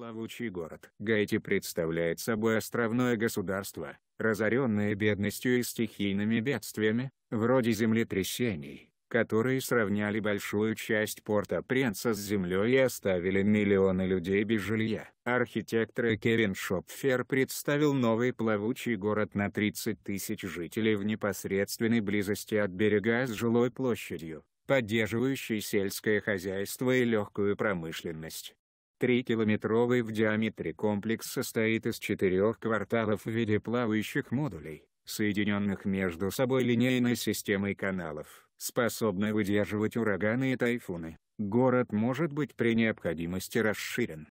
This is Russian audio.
Плавучий город. Гаити представляет собой островное государство, разоренное бедностью и стихийными бедствиями, вроде землетрясений, которые сравняли большую часть порта-принца с землей и оставили миллионы людей без жилья. Архитектор Кевин Шопфер представил новый плавучий город на 30 тысяч жителей в непосредственной близости от берега с жилой площадью, поддерживающей сельское хозяйство и легкую промышленность. Трикилометровый в диаметре комплекс состоит из четырех кварталов в виде плавающих модулей, соединенных между собой линейной системой каналов, способной выдерживать ураганы и тайфуны. Город может быть при необходимости расширен,